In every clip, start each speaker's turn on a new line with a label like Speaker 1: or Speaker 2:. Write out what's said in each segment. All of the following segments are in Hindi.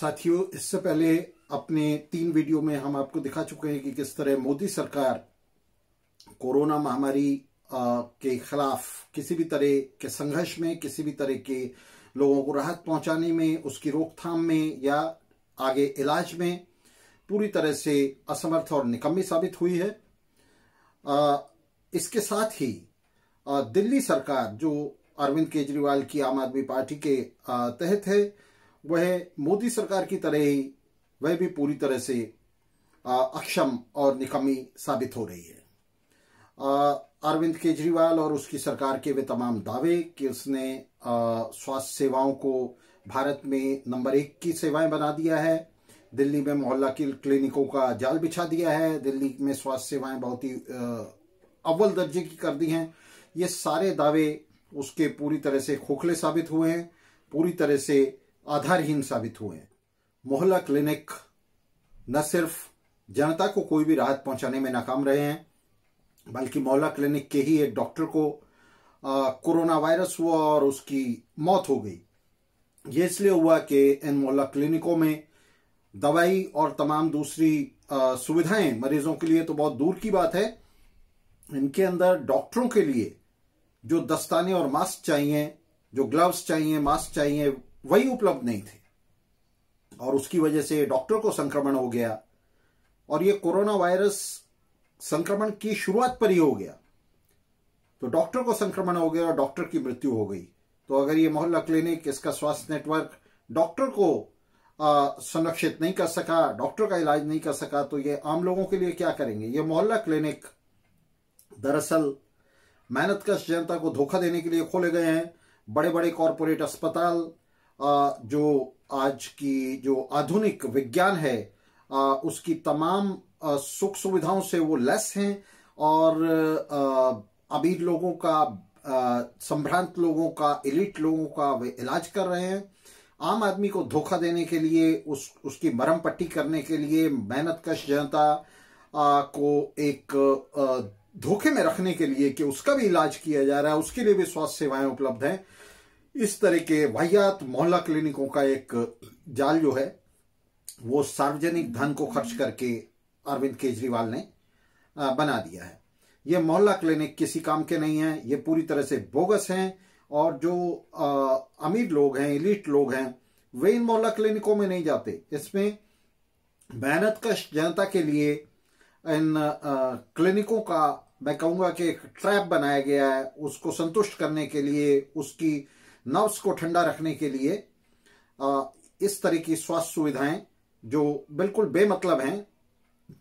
Speaker 1: साथियों इससे पहले अपने तीन वीडियो में हम आपको दिखा चुके हैं कि किस तरह मोदी सरकार कोरोना महामारी के खिलाफ किसी भी तरह के संघर्ष में किसी भी तरह के लोगों को राहत पहुंचाने में उसकी रोकथाम में या आगे इलाज में पूरी तरह से असमर्थ और निकम्मी साबित हुई है आ, इसके साथ ही आ, दिल्ली सरकार जो अरविंद केजरीवाल की आम आदमी पार्टी के आ, तहत है वह मोदी सरकार की तरह ही वह भी पूरी तरह से अक्षम और निकमी साबित हो रही है अरविंद केजरीवाल और उसकी सरकार के वे तमाम दावे कि उसने स्वास्थ्य सेवाओं को भारत में नंबर एक की सेवाएं बना दिया है दिल्ली में मोहल्ला की क्लिनिकों का जाल बिछा दिया है दिल्ली में स्वास्थ्य सेवाएं बहुत ही अव्वल दर्जे की कर दी हैं ये सारे दावे उसके पूरी तरह से खोखले साबित हुए हैं पूरी तरह से आधारहीन साबित हुए हैं मोहल्ला क्लिनिक न सिर्फ जनता को कोई भी राहत पहुंचाने में नाकाम रहे हैं बल्कि मोहल्ला क्लिनिक के ही एक डॉक्टर को कोरोना वायरस हुआ और उसकी मौत हो गई ये इसलिए हुआ कि इन मोहल्ला क्लिनिकों में दवाई और तमाम दूसरी आ, सुविधाएं मरीजों के लिए तो बहुत दूर की बात है इनके अंदर डॉक्टरों के लिए जो दस्ताने और मास्क चाहिए जो ग्लव्स चाहिए मास्क चाहिए वही उपलब्ध नहीं थे और उसकी वजह से डॉक्टर को संक्रमण हो गया और ये कोरोना वायरस संक्रमण की शुरुआत पर ही हो गया तो डॉक्टर को संक्रमण हो गया और डॉक्टर की मृत्यु हो गई तो अगर ये मोहल्ला क्लिनिक इसका स्वास्थ्य नेटवर्क डॉक्टर को संरक्षित नहीं कर सका डॉक्टर का इलाज नहीं कर सका तो ये आम लोगों के लिए क्या करेंगे ये मोहल्ला क्लिनिक दरअसल मेहनत कश जनता को धोखा देने के लिए खोले गए हैं बड़े बड़े कॉरपोरेट अस्पताल जो आज की जो आधुनिक विज्ञान है उसकी तमाम सुख सुविधाओं से वो लेस हैं और अमीर लोगों का संभ्रांत लोगों का इलीट लोगों का वे इलाज कर रहे हैं आम आदमी को धोखा देने के लिए उस उसकी मरम पट्टी करने के लिए मेहनत कश जनता को एक धोखे में रखने के लिए कि उसका भी इलाज किया जा रहा है उसके लिए भी स्वास्थ्य सेवाएं उपलब्ध हैं इस तरह के वाहियात मोहल्ला क्लिनिकों का एक जाल जो है वो सार्वजनिक धन को खर्च करके अरविंद केजरीवाल ने बना दिया है ये मोहल्ला क्लिनिक किसी काम के नहीं है ये पूरी तरह से बोगस हैं और जो अमीर लोग हैं इलीट लोग हैं वे इन मोहल्ला क्लिनिकों में नहीं जाते इसमें मेहनत कश जनता के लिए इन क्लिनिकों का मैं कहूंगा कि एक ट्रैप बनाया गया है उसको संतुष्ट करने के लिए उसकी नर्व्स को ठंडा रखने के लिए आ, इस तरह की स्वास्थ्य सुविधाएं जो बिल्कुल बेमतलब हैं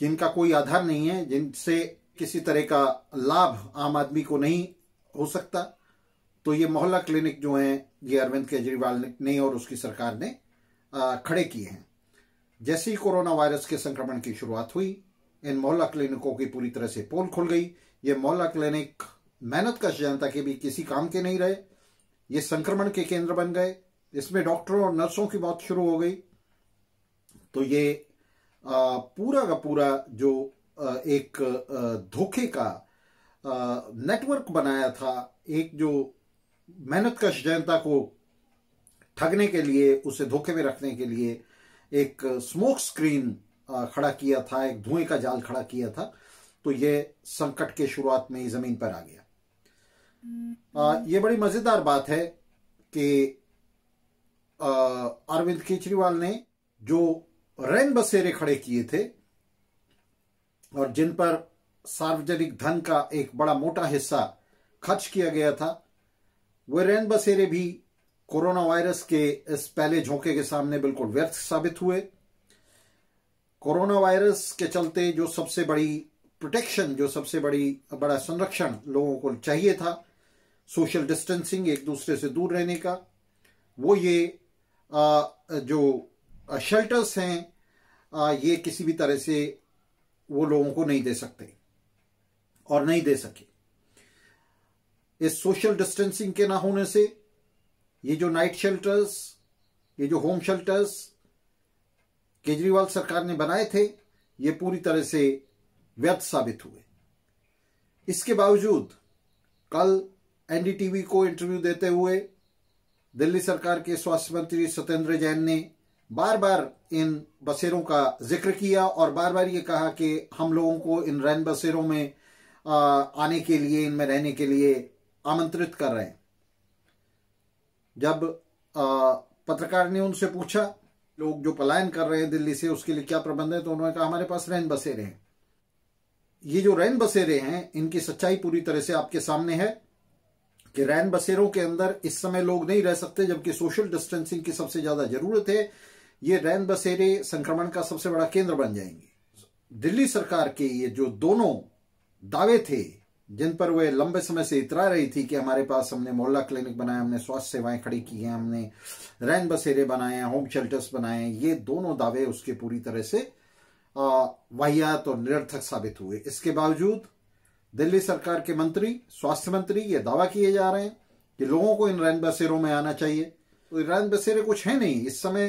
Speaker 1: जिनका कोई आधार नहीं है जिनसे किसी तरह का लाभ आम आदमी को नहीं हो सकता तो ये मोहल्ला क्लिनिक जो हैं ये अरविंद केजरीवाल ने और उसकी सरकार ने आ, खड़े किए हैं जैसे ही कोरोना वायरस के संक्रमण की शुरुआत हुई इन मोहल्ला क्लिनिकों की पूरी तरह से पोल खुल गई ये मोहल्ला क्लिनिक मेहनत कश जनता के भी किसी काम के नहीं रहे ये संक्रमण के केंद्र बन गए इसमें डॉक्टरों और नर्सों की मौत शुरू हो गई तो ये पूरा का पूरा जो एक धोखे का नेटवर्क बनाया था एक जो मेहनत कश जनता को ठगने के लिए उसे धोखे में रखने के लिए एक स्मोक स्क्रीन खड़ा किया था एक धुएं का जाल खड़ा किया था तो ये संकट के शुरुआत में ही जमीन पर आ गया आ, ये बड़ी मजेदार बात है कि अरविंद केजरीवाल ने जो रैन बसेरे खड़े किए थे और जिन पर सार्वजनिक धन का एक बड़ा मोटा हिस्सा खर्च किया गया था वह रैन बसेरे भी कोरोना वायरस के इस पहले झोंके के सामने बिल्कुल व्यर्थ साबित हुए कोरोना वायरस के चलते जो सबसे बड़ी प्रोटेक्शन जो सबसे बड़ी बड़ा संरक्षण लोगों को चाहिए था सोशल डिस्टेंसिंग एक दूसरे से दूर रहने का वो ये आ, जो शेल्टर्स हैं आ, ये किसी भी तरह से वो लोगों को नहीं दे सकते और नहीं दे सके इस सोशल डिस्टेंसिंग के ना होने से ये जो नाइट शेल्टर्स ये जो होम शेल्टर्स केजरीवाल सरकार ने बनाए थे ये पूरी तरह से व्यर्थ साबित हुए इसके बावजूद कल एनडीटीवी को इंटरव्यू देते हुए दिल्ली सरकार के स्वास्थ्य मंत्री सत्येंद्र जैन ने बार बार इन बसेरों का जिक्र किया और बार बार ये कहा कि हम लोगों को इन रैन बसेरों में आने के लिए इनमें रहने के लिए आमंत्रित कर रहे हैं जब पत्रकार ने उनसे पूछा लोग जो पलायन कर रहे हैं दिल्ली से उसके लिए क्या प्रबंध है तो उन्होंने कहा हमारे पास रैन बसेरे हैं ये जो रैन बसेरे हैं इनकी सच्चाई पूरी तरह से आपके सामने है कि रैन बसेरों के अंदर इस समय लोग नहीं रह सकते जबकि सोशल डिस्टेंसिंग की सबसे ज्यादा जरूरत है ये रैन बसेरे संक्रमण का सबसे बड़ा केंद्र बन जाएंगे दिल्ली सरकार के ये जो दोनों दावे थे जिन पर वे लंबे समय से इतरा रही थी कि हमारे पास हमने मोहल्ला क्लिनिक बनाया हमने स्वास्थ्य सेवाएं खड़ी की हैं हमने रैन बसेरे बनाए हैं होम शेल्टर्स बनाए हैं ये दोनों दावे उसके पूरी तरह से वाहियात और निरर्थक साबित हुए इसके बावजूद दिल्ली सरकार के मंत्री स्वास्थ्य मंत्री ये दावा किए जा रहे हैं कि लोगों को इन रैन बसेरों में आना चाहिए तो रैन बसेरे कुछ है नहीं इस समय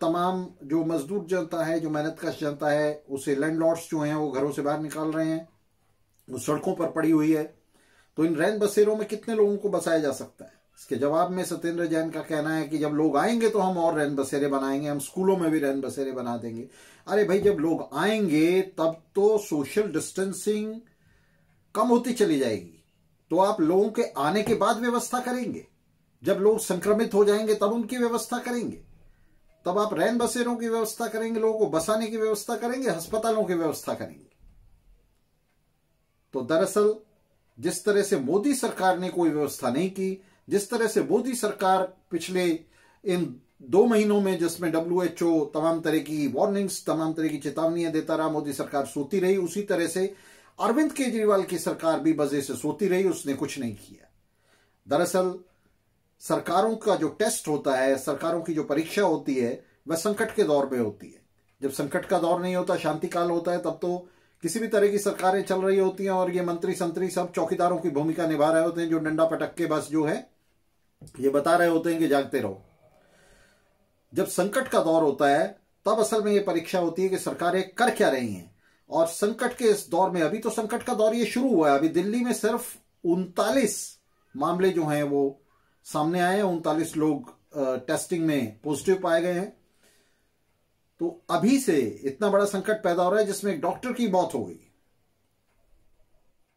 Speaker 1: तमाम जो मजदूर जनता है जो मेहनत कश जनता है उसे लैंडलॉर्ड्स जो हैं वो घरों से बाहर निकाल रहे हैं वो सड़कों पर पड़ी हुई है तो इन रैन बसेरों में कितने लोगों को बसाया जा सकता है इसके जवाब में सत्येंद्र जैन का कहना है कि जब लोग आएंगे तो हम और रैन बसेरे बनाएंगे हम स्कूलों में भी रैन बसेरे बना देंगे अरे भाई जब लोग आएंगे तब तो सोशल डिस्टेंसिंग कम होती चली जाएगी तो आप लोगों के आने के बाद व्यवस्था करेंगे जब लोग संक्रमित हो जाएंगे तब उनकी व्यवस्था करेंगे तब आप रैन बसेरों की व्यवस्था करेंगे लोगों को बसाने की व्यवस्था करेंगे अस्पतालों की व्यवस्था करेंगे तो दरअसल जिस तरह से मोदी सरकार ने कोई व्यवस्था नहीं की जिस तरह से मोदी सरकार पिछले इन दो महीनों में जिसमें डब्ल्यू एच ओ तमाम तरह की वार्निंग्स तमाम तरह की चेतावनियां देता रहा मोदी सरकार सोती रही उसी तरह से अरविंद केजरीवाल की सरकार भी मजे से सोती रही उसने कुछ नहीं किया दरअसल सरकारों का जो टेस्ट होता है सरकारों की जो परीक्षा होती है वह संकट के दौर में होती है जब संकट का दौर नहीं होता शांति काल होता है तब तो किसी भी तरह की सरकारें चल रही होती हैं और ये मंत्री संतरी सब चौकीदारों की भूमिका निभा रहे होते हैं जो डंडा पटक के बस जो है ये बता रहे होते हैं कि जागते रहो जब संकट का दौर होता है तब असल में ये परीक्षा होती है कि सरकारें कर क्या रही हैं और संकट के इस दौर में अभी तो संकट का दौर ये शुरू हुआ है अभी दिल्ली में सिर्फ उनतालीस मामले जो हैं वो सामने आए हैं उनतालीस लोग टेस्टिंग में पॉजिटिव पाए गए हैं तो अभी से इतना बड़ा संकट पैदा हो रहा है जिसमें एक डॉक्टर की मौत हो गई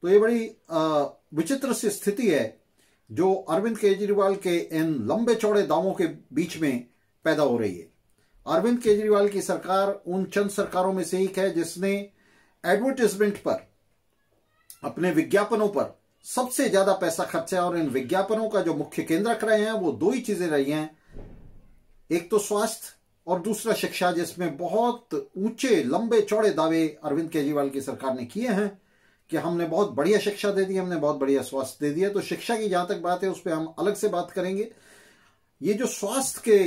Speaker 1: तो ये बड़ी विचित्र सी स्थिति है जो अरविंद केजरीवाल के इन लंबे चौड़े दावों के बीच में पैदा हो रही है अरविंद केजरीवाल की सरकार उन चंद सरकारों में से एक है जिसने एडवर्टीजमेंट पर अपने विज्ञापनों पर सबसे ज्यादा पैसा खर्चा है और इन विज्ञापनों का जो मुख्य केंद्रक रहे हैं वो दो ही चीजें रही हैं एक तो स्वास्थ्य और दूसरा शिक्षा जिसमें बहुत ऊंचे लंबे चौड़े दावे अरविंद केजरीवाल की सरकार ने किए हैं कि हमने बहुत बढ़िया शिक्षा दे दी हमने बहुत बढ़िया स्वास्थ्य दे दिया तो शिक्षा की जहां तक बात है उस पर हम अलग से बात करेंगे ये जो स्वास्थ्य के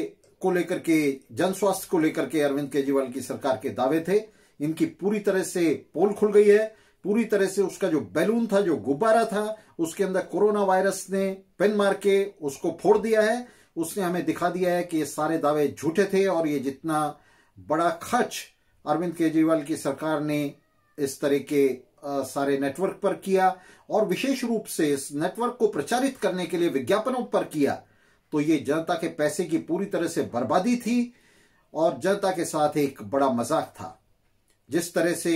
Speaker 1: को लेकर के जन स्वास्थ्य को लेकर के अरविंद केजरीवाल की सरकार के दावे थे इनकी पूरी तरह से पोल खुल गई है पूरी तरह से उसका जो बैलून था जो गुब्बारा था उसके अंदर कोरोना वायरस ने पेन मार के उसको फोड़ दिया है उसने हमें दिखा दिया है कि ये सारे दावे झूठे थे और ये जितना बड़ा खर्च अरविंद केजरीवाल की सरकार ने इस तरह के सारे नेटवर्क पर किया और विशेष रूप से इस नेटवर्क को प्रचारित करने के लिए विज्ञापनों पर किया तो ये जनता के पैसे की पूरी तरह से बर्बादी थी और जनता के साथ एक बड़ा मजाक था जिस तरह से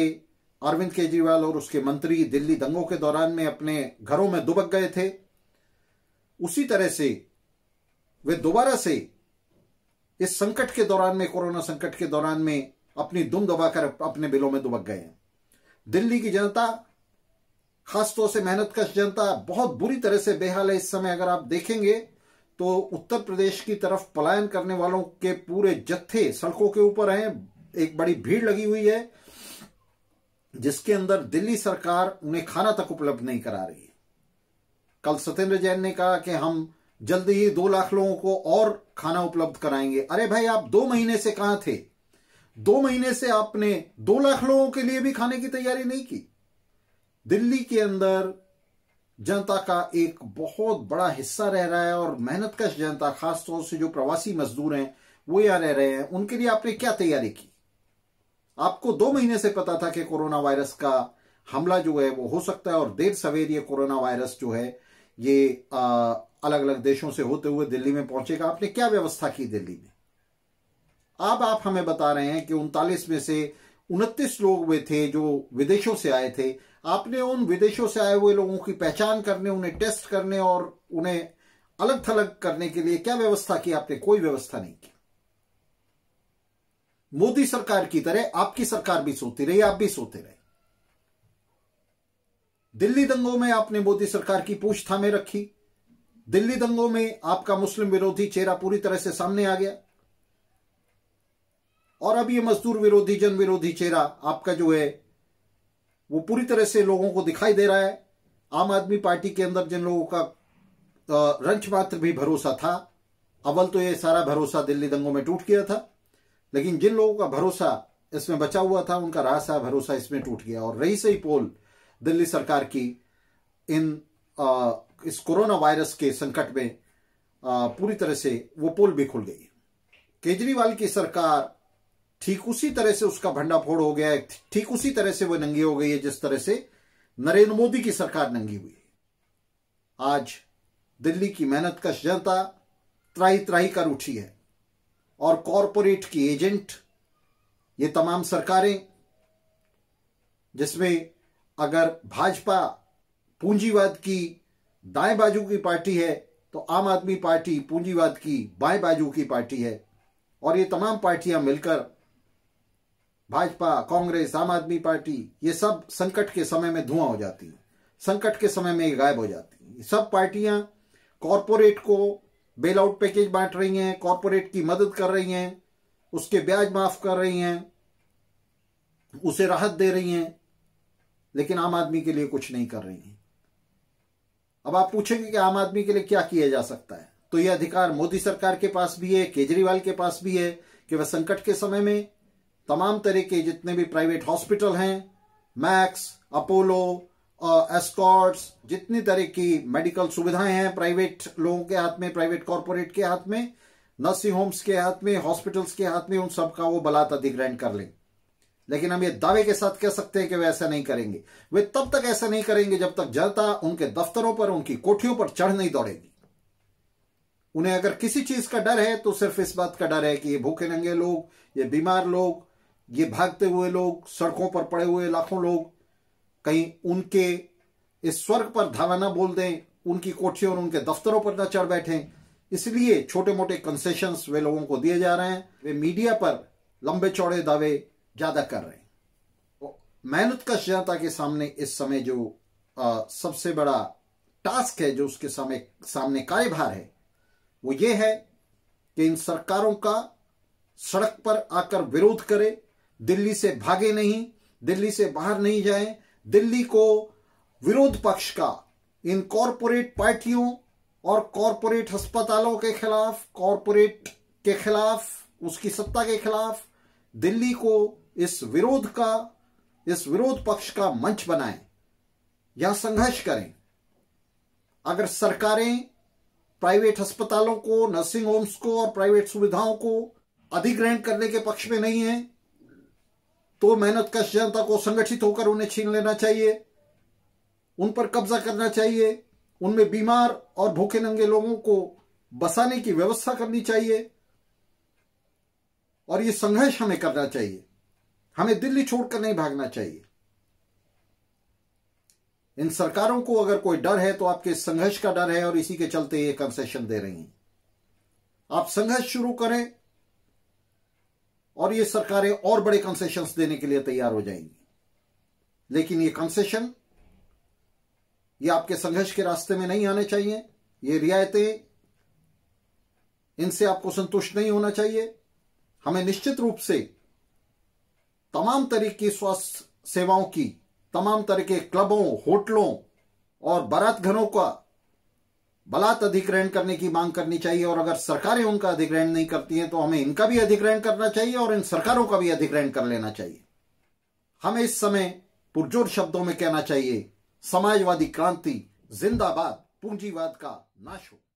Speaker 1: अरविंद केजरीवाल और उसके मंत्री दिल्ली दंगों के दौरान में अपने घरों में दुबक गए थे उसी तरह से वे दोबारा से इस संकट के दौरान में कोरोना संकट के दौरान में अपनी दुम दबाकर अपने बिलों में दुबक गए हैं दिल्ली की जनता खासतौर से मेहनतकश जनता बहुत बुरी तरह से बेहाल है इस समय अगर आप देखेंगे तो उत्तर प्रदेश की तरफ पलायन करने वालों के पूरे जत्थे सड़कों के ऊपर हैं एक बड़ी भीड़ लगी हुई है जिसके अंदर दिल्ली सरकार उन्हें खाना तक उपलब्ध नहीं करा रही है कल सत्येंद्र जैन ने कहा कि हम जल्द ही दो लाख लोगों को और खाना उपलब्ध कराएंगे अरे भाई आप दो महीने से कहा थे दो महीने से आपने दो लाख लोगों के लिए भी खाने की तैयारी नहीं की दिल्ली के अंदर जनता का एक बहुत बड़ा हिस्सा रह रहा है और मेहनतकश जनता खासतौर से जो प्रवासी मजदूर हैं वो यहां रह रहे हैं उनके लिए आपने क्या तैयारी की आपको दो महीने से पता था कि कोरोना वायरस का हमला जो है वो हो सकता है और देर सवेर ये कोरोना वायरस जो है ये आ, अलग अलग देशों से होते हुए दिल्ली में पहुंचेगा आपने क्या व्यवस्था की दिल्ली में अब आप हमें बता रहे हैं कि उनतालीस में से उनतीस लोग वे थे जो विदेशों से आए थे आपने उन विदेशों से आए हुए लोगों की पहचान करने उन्हें टेस्ट करने और उन्हें अलग थलग करने के लिए क्या व्यवस्था की आपने कोई व्यवस्था नहीं की मोदी सरकार की तरह आपकी सरकार भी सोती रही आप भी सोते रहे दिल्ली दंगों में आपने मोदी सरकार की पूछ थामे रखी दिल्ली दंगों में आपका मुस्लिम विरोधी चेहरा पूरी तरह से सामने आ गया और अब ये मजदूर विरोधी जन विरोधी चेहरा आपका जो है वो पूरी तरह से लोगों को दिखाई दे रहा है आम आदमी पार्टी के अंदर जिन लोगों का रंच मात्र भी भरोसा था अव्वल तो ये सारा भरोसा दिल्ली दंगों में टूट गया था लेकिन जिन लोगों का भरोसा इसमें बचा हुआ था उनका रासा भरोसा इसमें टूट गया और रही सही पोल दिल्ली सरकार की इन आ, इस कोरोना वायरस के संकट में आ, पूरी तरह से वो पोल भी खुल गई केजरीवाल की सरकार ठीक उसी तरह से उसका भंडाफोड़ हो गया है ठीक उसी तरह से वह नंगी हो गई है जिस तरह से नरेंद्र मोदी की सरकार नंगी हुई आज दिल्ली की मेहनत कश जनता त्राही त्राही कर उठी है और कॉरपोरेट की एजेंट ये तमाम सरकारें जिसमें अगर भाजपा पूंजीवाद की दाएं बाजू की पार्टी है तो आम आदमी पार्टी पूंजीवाद की बाएं बाजू की पार्टी है और ये तमाम पार्टियां मिलकर भाजपा कांग्रेस आम आदमी पार्टी ये सब संकट के समय में धुआं हो जाती है संकट के समय में ये गायब हो जाती है सब पार्टियां कॉरपोरेट को बेल आउट पैकेज बांट रही हैं कॉरपोरेट की मदद कर रही हैं उसके ब्याज माफ कर रही हैं उसे राहत दे रही हैं लेकिन आम आदमी के लिए कुछ नहीं कर रही हैं अब आप पूछेंगे कि आम आदमी के लिए क्या किया जा सकता है तो यह अधिकार मोदी सरकार के पास भी है केजरीवाल के पास भी है कि वह संकट के समय में तमाम तरह के जितने भी प्राइवेट हॉस्पिटल हैं मैक्स अपोलो एस्कॉर्ट्स जितनी तरह की मेडिकल सुविधाएं हैं प्राइवेट लोगों के हाथ में प्राइवेट कॉरपोरेट के हाथ में नर्सिंग होम्स के हाथ में हॉस्पिटल्स के हाथ में उन सब का वो बलात् अधिग्रहण कर लें लेकिन हम ये दावे के साथ कह सकते हैं कि वे ऐसा नहीं करेंगे वे तब तक ऐसा नहीं करेंगे जब तक जनता उनके दफ्तरों पर उनकी कोठियों पर चढ़ नहीं दौड़ेगी उन्हें अगर किसी चीज का डर है तो सिर्फ इस बात का डर है कि ये भूखे नंगे लोग ये बीमार लोग ये भागते हुए लोग सड़कों पर पड़े हुए लाखों लोग कहीं उनके इस स्वर्ग पर धावा ना बोल दें उनकी कोठियों और उनके दफ्तरों पर ना चढ़ बैठे इसलिए छोटे मोटे कंसेशन वे लोगों को दिए जा रहे हैं वे मीडिया पर लंबे चौड़े दावे ज्यादा कर रहे हैं तो मेहनत कश जनता के सामने इस समय जो आ, सबसे बड़ा टास्क है जो उसके समय सामने कार्यभार है वो ये है कि इन सरकारों का सड़क पर आकर विरोध करे दिल्ली से भागे नहीं दिल्ली से बाहर नहीं जाएं दिल्ली को विरोध पक्ष का इन कॉरपोरेट पार्टियों और कॉरपोरेट अस्पतालों के खिलाफ कॉरपोरेट के खिलाफ उसकी सत्ता के खिलाफ दिल्ली को इस विरोध का इस विरोध पक्ष का मंच बनाएं या संघर्ष करें अगर सरकारें प्राइवेट अस्पतालों को नर्सिंग होम्स को और प्राइवेट सुविधाओं को अधिग्रहण करने के पक्ष में नहीं है तो मेहनत कश जनता को संगठित होकर उन्हें छीन लेना चाहिए उन पर कब्जा करना चाहिए उनमें बीमार और भूखे नंगे लोगों को बसाने की व्यवस्था करनी चाहिए और ये संघर्ष हमें करना चाहिए हमें दिल्ली छोड़कर नहीं भागना चाहिए इन सरकारों को अगर कोई डर है तो आपके संघर्ष का डर है और इसी के चलते ये कंसेशन दे रही हैं आप संघर्ष शुरू करें और ये सरकारें और बड़े कंसेशन देने के लिए तैयार हो जाएंगी लेकिन ये कंसेशन ये आपके संघर्ष के रास्ते में नहीं आने चाहिए ये रियायतें इनसे आपको संतुष्ट नहीं होना चाहिए हमें निश्चित रूप से तमाम तरह की स्वास्थ्य सेवाओं की तमाम तरह के क्लबों होटलों और बारात घरों का बलात् अधिग्रहण करने की मांग करनी चाहिए और अगर सरकारें उनका अधिग्रहण नहीं करती हैं तो हमें इनका भी अधिग्रहण करना चाहिए और इन सरकारों का भी अधिग्रहण कर लेना चाहिए हमें इस समय पुरजोर शब्दों में कहना चाहिए समाजवादी क्रांति जिंदाबाद पूंजीवाद का नाश हो